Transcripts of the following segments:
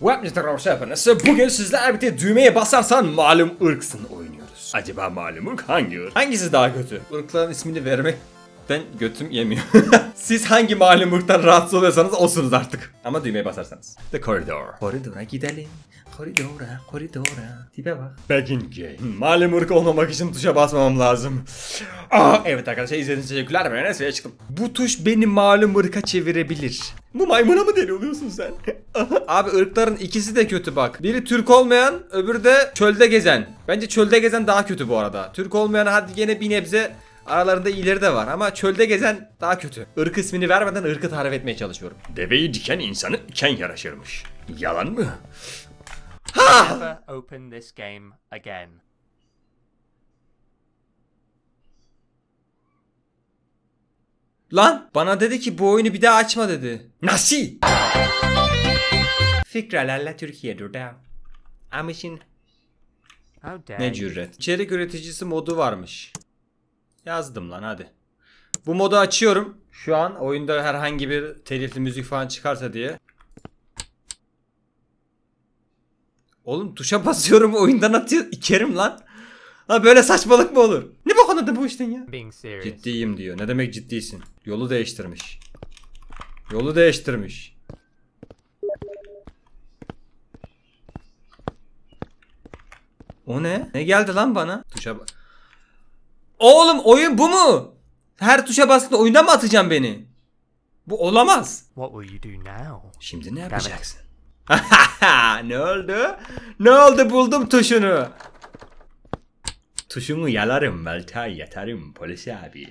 Bu tekrar Webnit'e Ravşapanası bugün sizler birlikte düğmeye basarsan malum ırksın oynuyoruz. Acaba malum ırk hangi ırk? Hangisi daha kötü? Irkların ismini vermek ben götüm yemiyor. Siz hangi malum ırktan rahatsız oluyorsanız olsunuz artık. Ama düğmeye basarsanız. The Corridor. Corridor'a gidelim. Koridora, koridora. Tipe bak. Begging game. Malum ırk olmamak için tuşa basmam lazım. Aa, ah! evet arkadaşlar izlediğiniz için teşekkürler. Ben Enes'e çıktım. Bu tuş beni malum ırka çevirebilir. Bu maymuna mı deli oluyorsun sen? Abi ırkların ikisi de kötü bak. Biri Türk olmayan, öbürü de çölde gezen. Bence çölde gezen daha kötü bu arada. Türk olmayan hadi gene bir nebze Aralarında iyileri de var ama çölde gezen daha kötü. Irk ismini vermeden ırkı tarif etmeye çalışıyorum. Deveyi diken insanı iken yaraşırmış. Yalan mı? Ah! Never open this game again. Lan bana dedi ki bu oyunu bir daha açma dedi. Nasıl? Fikralarla Türkiye durdu. Ama için... Ne cüret. İçerik üreticisi modu varmış. Yazdım lan hadi. Bu modu açıyorum. Şu an oyunda herhangi bir telifli müzik falan çıkarsa diye. Oğlum tuşa basıyorum oyundan atıyor. İkerim lan. Ha böyle saçmalık mı olur? Ne bu konuda bu işten ya? Ciddiyim diyor. Ne demek ciddisin? Yolu değiştirmiş. Yolu değiştirmiş. O ne? Ne geldi lan bana? Tuşa Oğlum oyun bu mu? Her tuşa bastığında oyundan mı atacağım beni? Bu olamaz. Şimdi ne yapacaksın? ne oldu? Ne oldu buldum tuşunu. Tuşunu yalarım Meltay yatarım polis abi.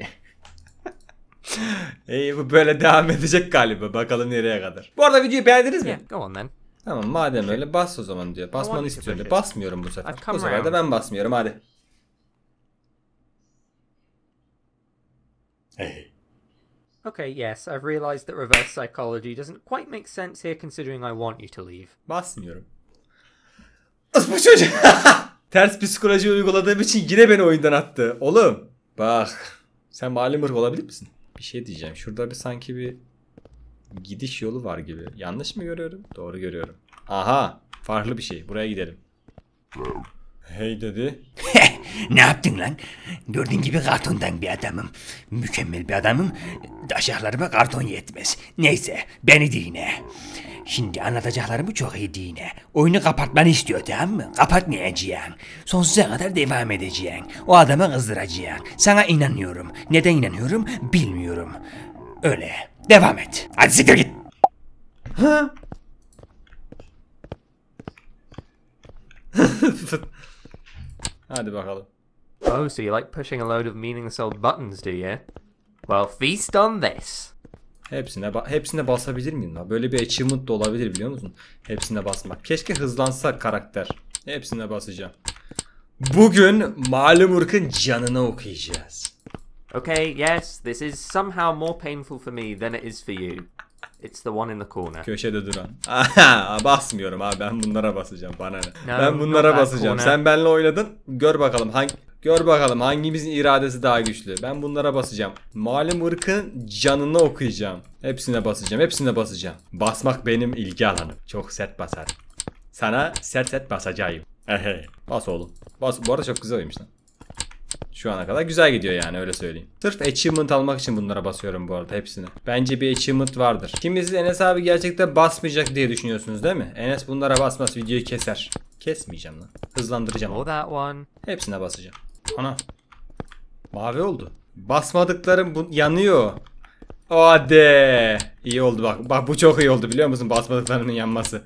İyi bu böyle devam edecek galiba bakalım nereye kadar. Bu arada videoyu beğendiniz mi? Yeah, go on then. Tamam madem öyle bas o zaman diyor. Basmanı istiyorum diyor. Basmıyorum bu sefer. Ah, bu sefer de ben basmıyorum hadi. Hey. Okay, yes, I've realized that reverse psychology doesn't quite make sense here considering I want you to leave. Basmıyorum. Bu ters psikoloji uyguladığım için yine beni oyundan attı. Oğlum bak sen malum olabilir misin? Bir şey diyeceğim. Şurada bir sanki bir gidiş yolu var gibi. Yanlış mı görüyorum? Doğru görüyorum. Aha farklı bir şey. Buraya gidelim. Hey dedi. Ne yaptın lan? Gördüğün gibi kartondan bir adamım. Mükemmel bir adamım. Taşaklarıma karton yetmez. Neyse beni dinle. Şimdi anlatacaklarımı çok iyi dinle. Oyunu kapatmanı istiyor tamam mı? Kapatmayacaksın. Sonsuza kadar devam edeceksin. O adama kızdıracaksın. Sana inanıyorum. Neden inanıyorum bilmiyorum. Öyle. Devam et. Hadi siktir git. Ha? Hadi bakalım. Oh, so you like pushing a load of meaningless old buttons, do you? Well, feast on this. Hepsine, ba hepsine basabilir miyim? Ya? Böyle bir achievement da olabilir biliyor musun? Hepsine basmak. Keşke hızlansa karakter. Hepsine basacağım. Bugün malum ırkın canını okuyacağız. Okay, yes, this is somehow more painful for me than it is for you. It's the one in the corner. Köşede duran. Basmıyorum abi ben bunlara basacağım bana ne. No, ben bunlara basacağım. Corner. Sen benle oynadın. Gör bakalım hangi Gör bakalım hangimizin iradesi daha güçlü. Ben bunlara basacağım. Malum ırkın canını okuyacağım. Hepsine basacağım. Hepsine basacağım. Basmak benim ilgi alanım. Çok sert basar. Sana sert sert basacağım. Ehe. Bas oğlum. Bas. Bu arada çok güzel oymuş lan. Şu ana kadar güzel gidiyor yani öyle söyleyeyim. Sırf achievement almak için bunlara basıyorum bu arada hepsini. Bence bir achievement vardır. Şimdi siz Enes abi gerçekten basmayacak diye düşünüyorsunuz değil mi? Enes bunlara basmaz videoyu keser. Kesmeyeceğim lan. Hızlandıracağım. Oh, that one. Hepsine basacağım. Ana. Mavi oldu. Basmadıklarım bu yanıyor. Hadi. İyi oldu bak. Bak bu çok iyi oldu biliyor musun? Basmadıklarının yanması.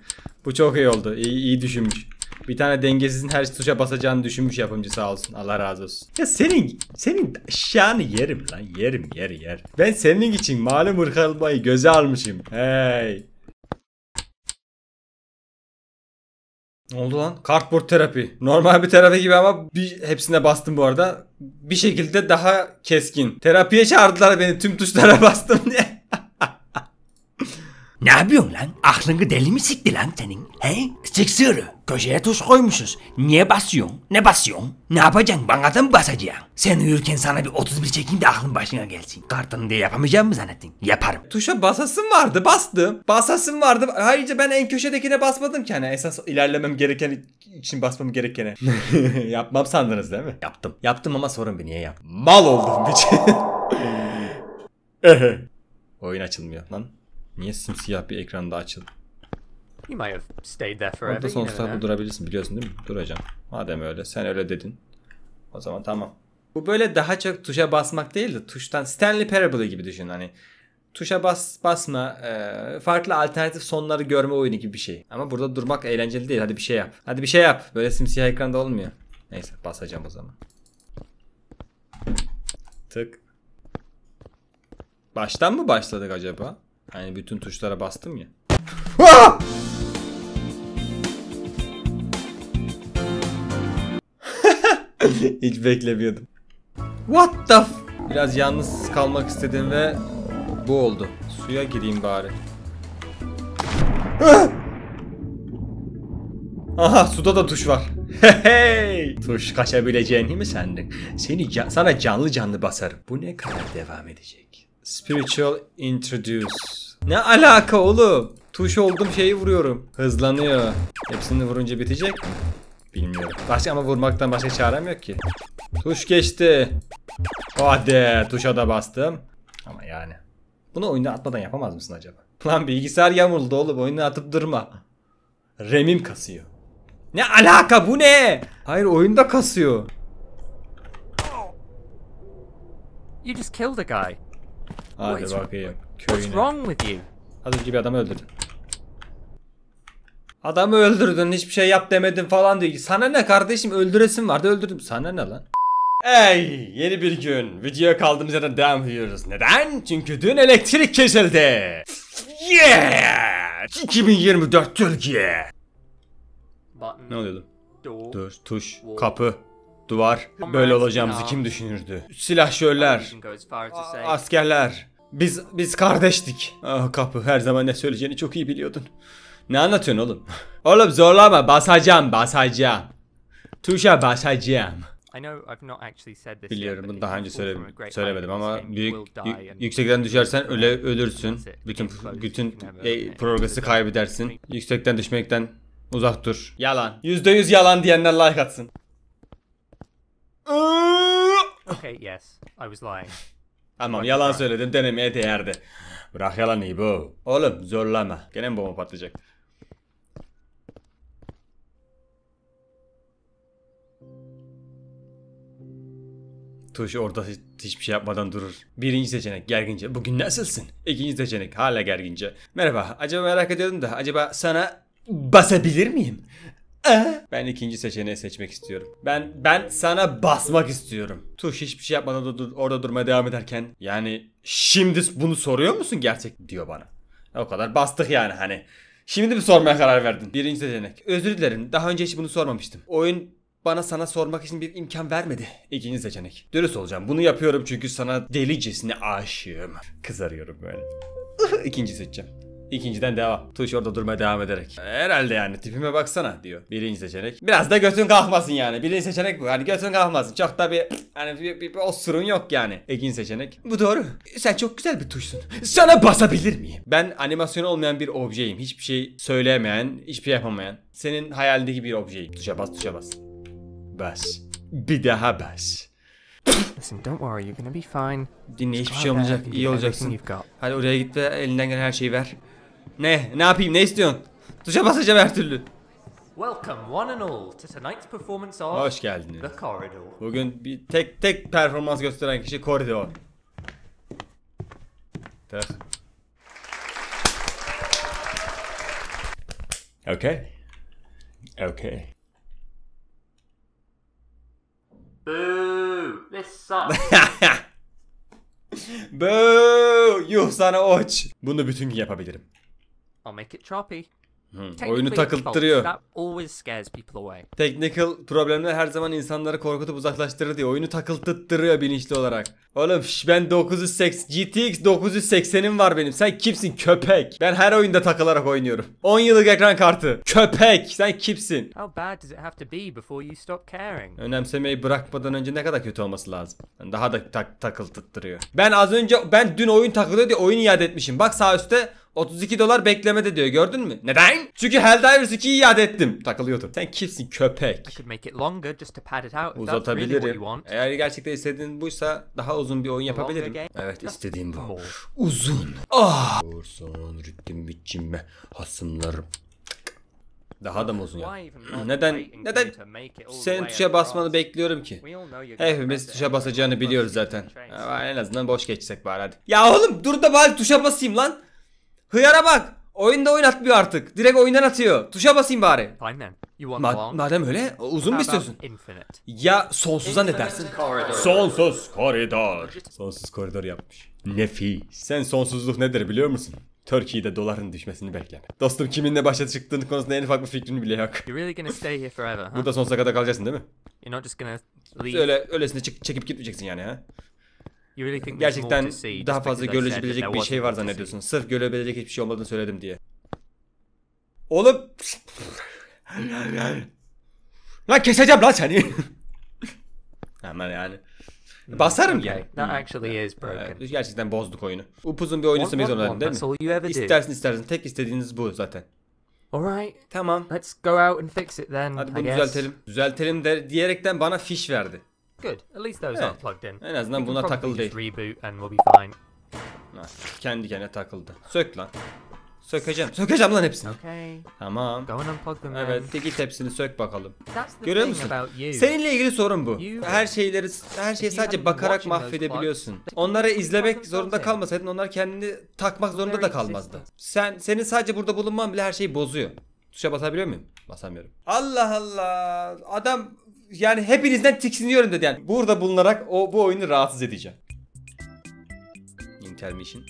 Bu çok iyi oldu. İyi, iyi düşünmüş. Bir tane dengesizin her tuşa basacağını düşünmüş yapımcı sağ olsun. Allah razı olsun. Ya senin senin şanı yerim lan. Yerim yer yer. Ben senin için malum hırkalmayı göze almışım. Hey. Ne oldu lan? Kartboard terapi. Normal bir terapi gibi ama bir hepsine bastım bu arada. Bir şekilde daha keskin. Terapiye çağırdılar beni tüm tuşlara bastım diye. Ne yapıyorsun lan? Aklını deli mi sikti lan senin? He? Siksiri. Köşeye tuz koymuşuz. Niye basıyorsun? Ne basıyorsun? Ne yapacaksın? Bana da mı basacaksın? Sen uyurken sana bir 31 çekeyim de aklın başına gelsin. Kartını diye yapamayacağım mı zannettin? Yaparım. Tuşa basasın vardı bastım. Basasın vardı. Ayrıca ben en köşedekine basmadım ki hani esas ilerlemem gereken için basmam gerekene. Yapmam sandınız değil mi? Yaptım. Yaptım ama sorun bir niye yap? Mal oldum bir şey. biçim. Oyun açılmıyor lan. Niye simsiyah bir ekranda açıldı? You might have stayed there forever. Orada sonsuza bu durabilirsin biliyorsun değil mi? Duracağım. Madem öyle sen öyle dedin. O zaman tamam. Bu böyle daha çok tuşa basmak değil de tuştan Stanley Parable gibi düşün hani. Tuşa bas basma e, farklı alternatif sonları görme oyunu gibi bir şey. Ama burada durmak eğlenceli değil. Hadi bir şey yap. Hadi bir şey yap. Böyle simsiyah ekranda olmuyor. Neyse basacağım o zaman. Tık. Baştan mı başladık acaba? Yani bütün tuşlara bastım ya. Hiç beklemiyordum. What the f Biraz yalnız kalmak istedim ve bu oldu. Suya gireyim bari. Aha suda da tuş var. Hey! Tuş kaçabileceğini mi sandın? Seni can, sana canlı canlı basarım. Bu ne kadar devam edecek? Spiritual Introduce. Ne alaka oğlum? Tuş oldum şeyi vuruyorum. Hızlanıyor. Hepsini vurunca bitecek mi? Bilmiyorum. Başka ama vurmaktan başka çarem yok ki. Tuş geçti. Hadi tuşa da bastım. Ama yani. Bunu oyunda atmadan yapamaz mısın acaba? Lan bilgisayar yamuldu oğlum oyunu atıp durma. Remim kasıyor. Ne alaka bu ne? Hayır oyunda kasıyor. You just killed a guy. Hadi bakayım köyüne. Az önce bir adamı öldürdün. Adamı öldürdün hiçbir şey yap demedin falan diyor. Sana ne kardeşim öldüresin vardı öldürdüm. Sana ne lan? Ey yeni bir gün video kaldığımız yerden devam ediyoruz. Neden? Çünkü dün elektrik kesildi. Yeah! 2024 Türkiye. Button. Ne oluyordu? Dur, tuş, Wall. kapı, duvar. Böyle olacağımızı kim düşünürdü? Silahşörler, askerler, biz biz kardeştik. Ah kapı her zaman ne söyleyeceğini çok iyi biliyordun. Ne anlatıyorsun oğlum? oğlum zorlama basacağım basacağım. Tuşa basacağım. Biliyorum bunu daha önce söyle, söylemedim ama büyük yüksekten düşersen öle ölürsün. Bütün bütün e, progresi kaybedersin. Yüksekten düşmekten uzak dur. Yalan. yüzde yüz yalan diyenler like atsın. Okay, yes. I was lying. Tamam yalan söyledin denemeye değerdi. Bırak yalan iyi bu. Oğlum zorlama. Gene mi bomba patlayacak? Tuş orada hiçbir şey yapmadan durur. Birinci seçenek gergince. Bugün nasılsın? İkinci seçenek hala gergince. Merhaba. Acaba merak ediyordum da acaba sana basabilir miyim? Ee? Ben ikinci seçeneği seçmek istiyorum. Ben ben sana basmak istiyorum. Tuş hiçbir şey yapmadan orada, dur, orada durmaya devam ederken yani şimdi bunu soruyor musun gerçek diyor bana. O kadar bastık yani hani. Şimdi mi sormaya karar verdin? Birinci seçenek. Özür dilerim. Daha önce hiç bunu sormamıştım. Oyun bana sana sormak için bir imkan vermedi. İkinci seçenek. Dürüst olacağım. Bunu yapıyorum çünkü sana delicesine aşığım. Kızarıyorum böyle. İkinci seçeceğim. İkinciden devam. Tuş orada durmaya devam ederek. Herhalde yani tipime baksana diyor. Birinci seçenek. Biraz da götün kalkmasın yani. Birinci seçenek bu. Hani götün kalkmasın. Çok da bir hani bir, bir, bir osurun yok yani. İkinci seçenek. Bu doğru. Sen çok güzel bir tuşsun. Sana basabilir miyim? Ben animasyon olmayan bir objeyim. Hiçbir şey söylemeyen, hiçbir şey yapamayan. Senin hayalindeki bir objeyim. Tuşa bas, tuşa bas. Bas. Bir daha bas. Listen, don't worry, you're gonna be fine. Dinle hiçbir şey olmayacak, iyi olacaksın. Hadi oraya git ve elinden gelen her şeyi ver. Ne? Ne yapayım? Ne istiyorsun? Tuşa basacağım her türlü. Welcome one and all to tonight's performance of Hoş geldiniz. The Corridor. Bugün bir tek tek performans gösteren kişi Corridor. Tık. Okay. Okay. Boo! This sucks. Boo! Yuh sana oç. Bunu bütün gün yapabilirim. I'll make it choppy. Hmm. Oyunu takılttırıyor. That Technical problemler her zaman insanları korkutup uzaklaştırır diye oyunu takılttırıyor bilinçli olarak. Oğlum şş, ben 980 GTX 980'im var benim. Sen kimsin köpek? Ben her oyunda takılarak oynuyorum. 10 yıllık ekran kartı. Köpek. Sen kimsin? How bad does it have to be before you stop caring? Önemsemeyi bırakmadan önce ne kadar kötü olması lazım? Daha da tak takılttırıyor. Ben az önce ben dün oyun takılıyor diye oyun iade etmişim. Bak sağ üstte 32 dolar beklemede diyor gördün mü? Neden? Çünkü Helldivers 2'yi iade ettim. Takılıyordum. Sen kimsin köpek? Uzatabilirim. Eğer gerçekten istediğin buysa daha uzun bir oyun yapabilirim. Evet istediğim bu. Uzun. Ah. Korsan ritim biçimime hasımlarım. Daha da mı uzun ya? neden neden senin tuşa basmanı bekliyorum ki? Hepimiz tuşa basacağını biliyoruz zaten. Ama en azından boş geçsek bari hadi. Ya oğlum dur da bari tuşa basayım lan. Hıyara bak. Oyunda oynatmıyor artık. Direkt oyundan atıyor. Tuşa basayım bari. Ma madem öyle uzun mu istiyorsun? Ya sonsuza ne dersin? Sonsuz koridor. Sonsuz koridor yapmış. Nefi. Sen sonsuzluk nedir biliyor musun? Türkiye'de doların düşmesini bekleme. Dostum kiminle başa çıktığın konusunda en ufak bir fikrin bile yok. You're really gonna stay Burada sonsuza kadar kalacaksın değil mi? Öyle öylesine çek çekip gitmeyeceksin yani ha? Gerçekten daha fazla görülebilecek bir şey var zannediyorsun. Sırf görülebilecek hiçbir şey olmadığını söyledim diye. Oğlum. lan keseceğim lan seni. Hemen yani. Hmm, Basarım yani. That actually hmm. is broken. Gerçekten bozduk oyunu. Upuzun bir oyun istemeyiz onlardan değil mi? İstersin istersin. Tek istediğiniz bu zaten. Alright. Tamam. Let's go out and fix it then. Hadi bunu düzeltelim. Düzeltelim de diyerekten bana fiş verdi. Good. At least those Evet. aren't plugged in. En azından buna takıldı. takılı just Reboot and we'll be fine. Ha, kendi kendine takıldı. Sök lan. Sökeceğim. Sökeceğim lan hepsini. Okay. Tamam. Go and unplug them. then. Evet git hepsini sök bakalım. Görüyor musun? Seninle ilgili sorun bu. Her şeyleri her şeyi sadece bakarak mahvedebiliyorsun. Onları izlemek zorunda kalmasaydın onlar kendini takmak zorunda da kalmazdı. Sen senin sadece burada bulunman bile her şeyi bozuyor. Tuşa basabiliyor muyum? Basamıyorum. Allah Allah. Adam yani hepinizden tiksiniyorum dedi yani. Burada bulunarak o bu oyunu rahatsız edeceğim. Intermission.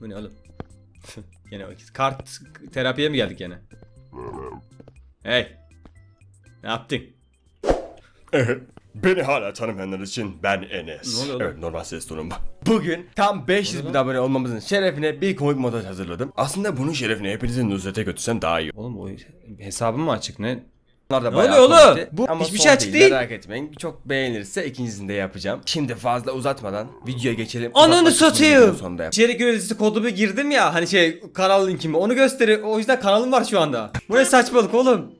Bu ne oğlum? Yine kart terapiye mi geldik yine? Hey. Ne yaptın? Beni hala tanımayanlar için ben Enes. Evet normal ses tonum Bugün tam 500 bin abone olmamızın şerefine bir komik montaj hazırladım. Aslında bunun şerefine hepinizin Nusret'e götürsem daha iyi. Oğlum o hesabım mı açık ne? Bunlar da ne oluyor oğlum? Bu Ama Hiçbir şey açık değil. Merak etmeyin. Çok beğenirse ikincisini de yapacağım. Şimdi fazla uzatmadan videoya geçelim. Ananı Uzatmak için satayım. Sonunda yap- İçerik yöneticisi kodumu girdim ya hani şey kanal linkimi onu gösteri o yüzden kanalım var şu anda. Bu ne saçmalık oğlum?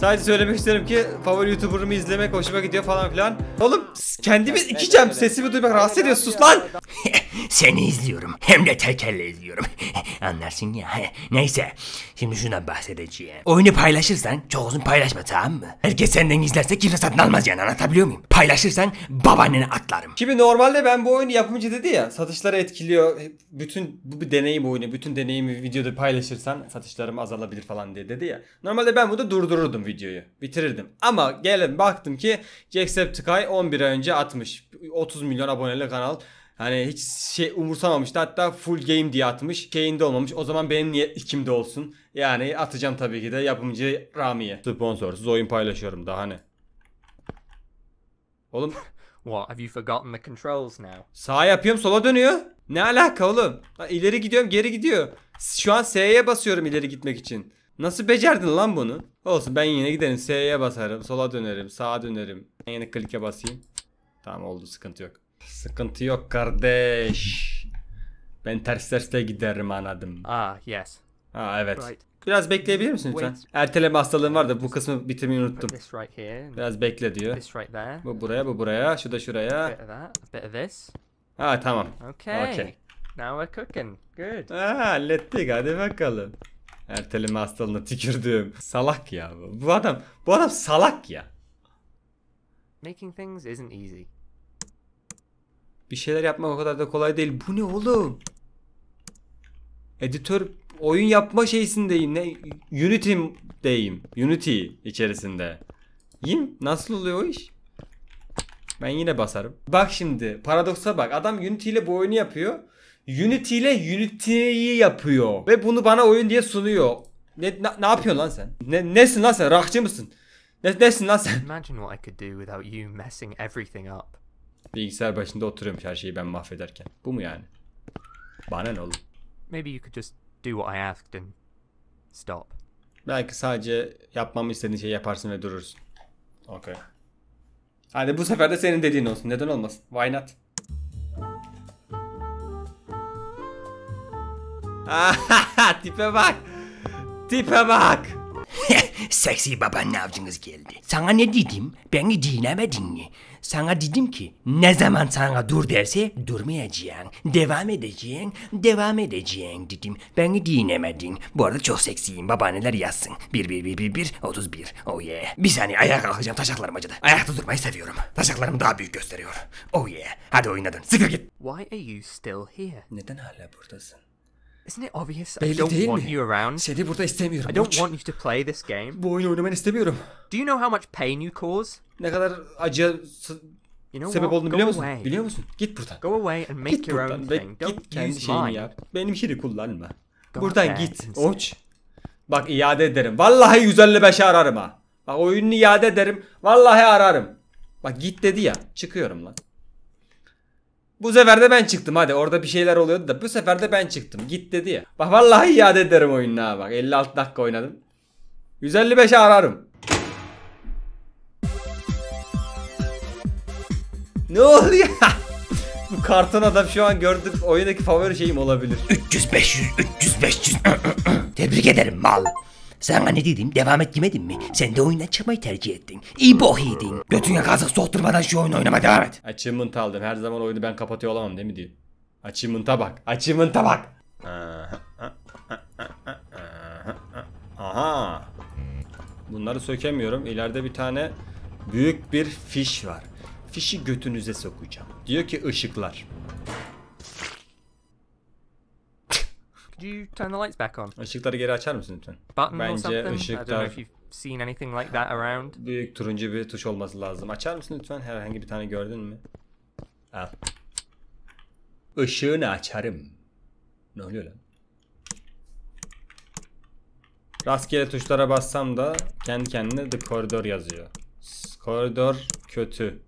Sadece söylemek isterim ki favori YouTuber'ımı izlemek hoşuma gidiyor falan filan. Oğlum kendimi evet, içeceğim sesimi duymak rahatsız ediyor sus lan. Seni izliyorum. Hem de tekelle izliyorum. Anlarsın ya. Neyse. Şimdi şuna bahsedeceğim. Oyunu paylaşırsan çok uzun paylaşma tamam mı? Herkes senden izlerse kimse satın almaz yani anlatabiliyor muyum? Paylaşırsan babaannene atlarım. Şimdi normalde ben bu oyunu yapımcı dedi ya satışları etkiliyor. Bütün bu bir deneyim oyunu. Bütün deneyimi videoda paylaşırsan satışlarım azalabilir falan diye dedi ya. Normalde ben burada durdururdum videoyu. Bitirirdim. Ama gelin baktım ki Jacksepticeye 11 ay önce atmış. 30 milyon aboneli kanal. Hani hiç şey umursamamıştı. Hatta full game diye atmış. Şeyinde olmamış. O zaman benim niye kimde olsun? Yani atacağım tabii ki de yapımcı Rami'ye. Sponsorsuz oyun paylaşıyorum daha hani. Oğlum. What have you forgotten the controls now? Sağa yapıyorum sola dönüyor. Ne alaka oğlum? Lan ileri gidiyorum geri gidiyor. Şu an S'ye basıyorum ileri gitmek için. Nasıl becerdin lan bunu? Olsun ben yine giderim S'ye basarım. Sola dönerim. Sağa dönerim. Ben yine klike basayım. Tamam oldu sıkıntı yok. Sıkıntı yok kardeş. Ben ters terste giderim anladım. Ah yes. Ah evet. Biraz bekleyebilir misin lütfen? Erteleme hastalığım vardı. bu kısmı bitirmeyi unuttum. Biraz bekle diyor. bu buraya, bu buraya, şu da şuraya. Ah tamam. Okay. okay. Now we're cooking. Good. Ha hallettik hadi bakalım. Erteleme hastalığına tükürdüm. Salak ya bu. Bu adam, bu adam salak ya. Making things isn't easy. Bir şeyler yapmak o kadar da kolay değil. Bu ne oğlum? Editör oyun yapma şeysindeyim. Ne? Unity'deyim. Unity içerisinde. Yim nasıl oluyor o iş? Ben yine basarım. Bak şimdi paradoksa bak. Adam Unity ile bu oyunu yapıyor. Unity ile Unity'yi yapıyor. Ve bunu bana oyun diye sunuyor. Ne, ne, ne yapıyorsun lan sen? Ne, nesin lan sen? Rakçı mısın? Ne, nesin lan sen? Imagine what I could do without you messing everything up. Bilgisayar başında oturuyormuş her şeyi ben mahvederken. Bu mu yani? Bana ne oğlum? Maybe you could just do what I asked and stop. Belki sadece yapmamı istediğin şeyi yaparsın ve durursun. Okay. Hadi bu sefer de senin dediğin olsun. Neden olmasın? Why not? Tipe bak. Tipe bak. Seksi babaanne avcınız geldi. Sana ne dedim? Beni dinlemedin mi? Sana dedim ki ne zaman sana dur derse durmayacaksın. Devam edeceksin, devam edeceksin dedim. Beni dinlemedin. Bu arada çok seksiyim. Babaanneler yazsın. 1 1 1 1 1 31. Oh yeah. Bir saniye ayağa kalkacağım. Taşaklarım acıdı. Ayakta durmayı seviyorum. Taşaklarım daha büyük gösteriyor. Oh yeah. Hadi oynadın. Sıkır git. Why are you still here? Neden hala buradasın? Isn't it obvious? Belli I don't değil want mi? you around. Seni burada istemiyorum. I don't want you to play this game. Bu oyunu oynamanı istemiyorum. Do you know how much pain you cause? Ne kadar acı You know sebep what? olduğunu biliyor musun? Away. Biliyor musun? Git buradan. Go away and make git your buradan. own thing. Don't git kendi şeyini mine. yap. Benimkini kullanma. Go buradan git. Oç. Bak iade ederim. Vallahi 155 ararım ha. Bak oyunu iade ederim. Vallahi ararım. Bak git dedi ya. Çıkıyorum lan. Bu sefer de ben çıktım hadi orada bir şeyler oluyordu da bu sefer de ben çıktım git dedi ya. Bak vallahi iade ederim oyununa bak 56 dakika oynadım. 155'e ararım. Ne oluyor? bu karton adam şu an gördük oyundaki favori şeyim olabilir. 300 500 300 500 Tebrik ederim mal. Sana ne dedim? Devam et demedim mi? Sen de oyundan çıkmayı tercih ettin. İyi bohiydin. Götüne kazık sokturmadan şu oyunu oynama devam et. Achievement aldın. Her zaman oyunu ben kapatıyor olamam değil mi diyor. Achievement'a bak. Achievement'a bak. Aha. Bunları sökemiyorum. İleride bir tane büyük bir fiş var. Fişi götünüze sokacağım. Diyor ki ışıklar. Do you turn the lights back on? Işıkları geri açar mısın lütfen? Button or Bence something? I don't know ışıklar if you've seen anything like that around. büyük turuncu bir tuş olması lazım. Açar mısın lütfen? Herhangi bir tane gördün mü? Al. Işığını açarım. Ne oluyor lan? Rastgele tuşlara bassam da kendi kendine The Corridor yazıyor. Koridor kötü.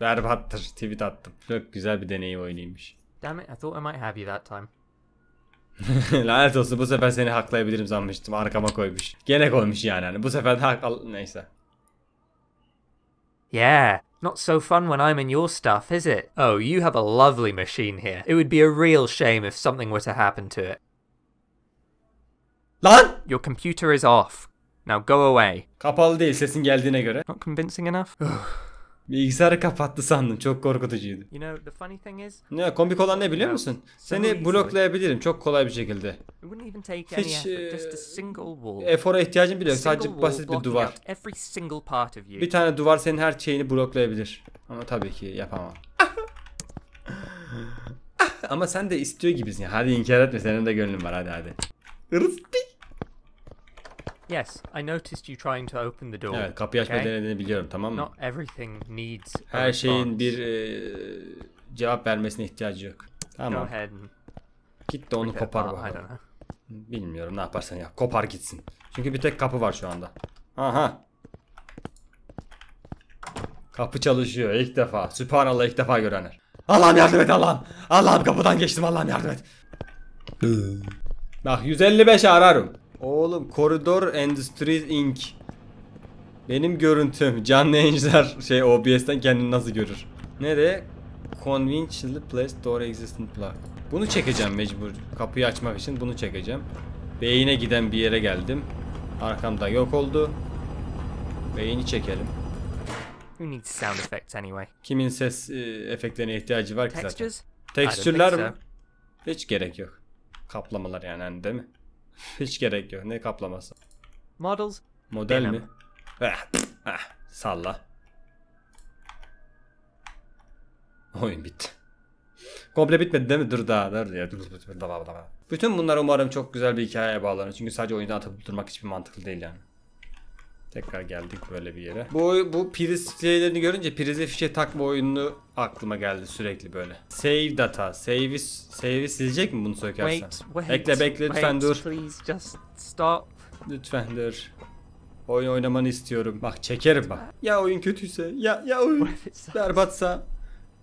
Berbattır. Tweet attım. Çok güzel bir deneyim oynaymış. Damn it, I thought I might have you that time. Lanet olsun bu sefer seni haklayabilirim sanmıştım. Arkama koymuş. Gene koymuş yani. Hani bu sefer de hak al... Neyse. Yeah, Not so fun when I'm in your stuff, is it? Oh, you have a lovely machine here. It would be a real shame if something were to happen to it. Lan! Your computer is off. Now go away. Kapalı değil sesin geldiğine göre. Not convincing enough? Bilgisayarı kapattı sandım. Çok korkutucuydu. ne komik olan ne biliyor musun? Seni bloklayabilirim çok kolay bir şekilde. Hiç efora ihtiyacın bile yok. Sadece basit bir duvar. Bir tane duvar senin her şeyini bloklayabilir. Ama tabii ki yapamam. Ama sen de istiyor gibisin. Hadi inkar etme. Senin de gönlün var. Hadi hadi. Rıstik. Yes, I noticed you trying to open the door. Evet, kapıyı açmayı okay? denediğini biliyorum tamam mı? Not everything needs a Her şeyin bir e, cevap vermesine ihtiyacı yok. tamam Go ahead and Git de onu kopar apart. Ah, I don't know. Bilmiyorum ne yaparsan yap. Kopar gitsin. Çünkü bir tek kapı var şu anda. Aha. Kapı çalışıyor ilk defa. Sübhanallah ilk defa görenler. Allah'ım yardım et Allah'ım. Allah'ım kapıdan geçtim Allah'ım yardım et. Bak 155 ararım. Oğlum Koridor Industries Inc. Benim görüntüm. Canlı yayıncılar şey OBS'ten kendini nasıl görür? Nereye? Conventionally placed door existent plug. Bunu çekeceğim mecbur. Kapıyı açmak için bunu çekeceğim. Beyine giden bir yere geldim. Arkamda yok oldu. Beyini çekelim. Who needs sound effects anyway? Kimin ses e, efektlerine ihtiyacı var ki zaten? Textures? Tekstürler mi? Hiç gerek yok. Kaplamalar yani hani değil mi? Hiç gerek yok. Ne kaplaması? Models. Model Benim. mi? Eh, eh, salla. Oyun bitti. Komple bitmedi değil mi? Dur daha. Dur ya. Dur, dur, dur, Bütün bunlar umarım çok güzel bir hikayeye bağlanır. Çünkü sadece oyundan atıp durmak hiçbir mantıklı değil yani. Tekrar geldik böyle bir yere. Bu, bu priz şeylerini görünce prize fişe takma oyununu aklıma geldi sürekli böyle. Save data. Save'i save silecek mi bunu sökersen? Wait, wait, bekle bekle wait, lütfen dur. Please just stop. Lütfen dur. Oyun oynamanı istiyorum. Bak çekerim bak. Ya oyun kötüyse, ya ya oyun berbatsa,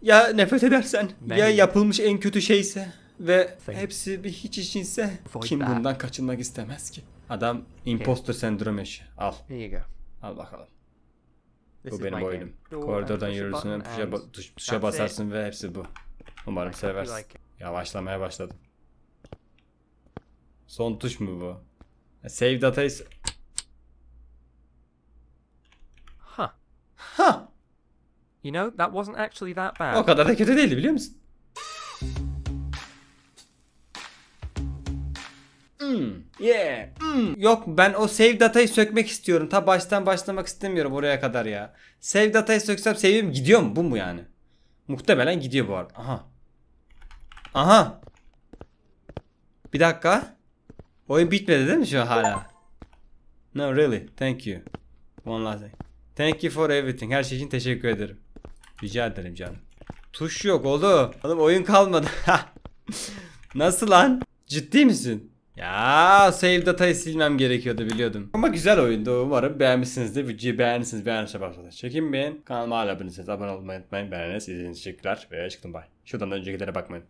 ya nefret edersen, Many. ya yapılmış en kötü şeyse ve hepsi bir hiç içinse kim bundan kaçınmak istemez ki? Adam imposter sendrom yaşıyor. Al. Here you go. Al bakalım. This bu benim oyunum. Koridordan yürürsün, tuşa, tuş, tuşa basarsın it. ve hepsi bu. Umarım I seversin. Like Yavaşlamaya başladım. Son tuş mu bu? Save data is... Huh. Huh. You know, that wasn't actually that bad. O kadar da kötü değildi biliyor musun? Mm. Yeah. Mm. Yok ben o save datayı sökmek istiyorum. Ta baştan başlamak istemiyorum oraya kadar ya. Save datayı söksem save'im gidiyor mu? Bu mu yani? Muhtemelen gidiyor bu arada. Aha. Aha. Bir dakika. Oyun bitmedi değil mi şu hala? No really. Thank you. One last thing. Thank you for everything. Her şey için teşekkür ederim. Rica ederim canım. Tuş yok oldu. Oğlum oyun kalmadı. Nasıl lan? Ciddi misin? Ya save datayı silmem gerekiyordu biliyordum. Ama güzel oyundu umarım beğenmişsinizdir. Videoyu beğenirsiniz beğenirseniz başlarsanız çekin beğen. Kanalıma hala abone değilseniz abone olmayı unutmayın. Beğeniniz izlediğiniz için teşekkürler ve çıktım bay. Şuradan da öncekilere bakmayı unutmayın.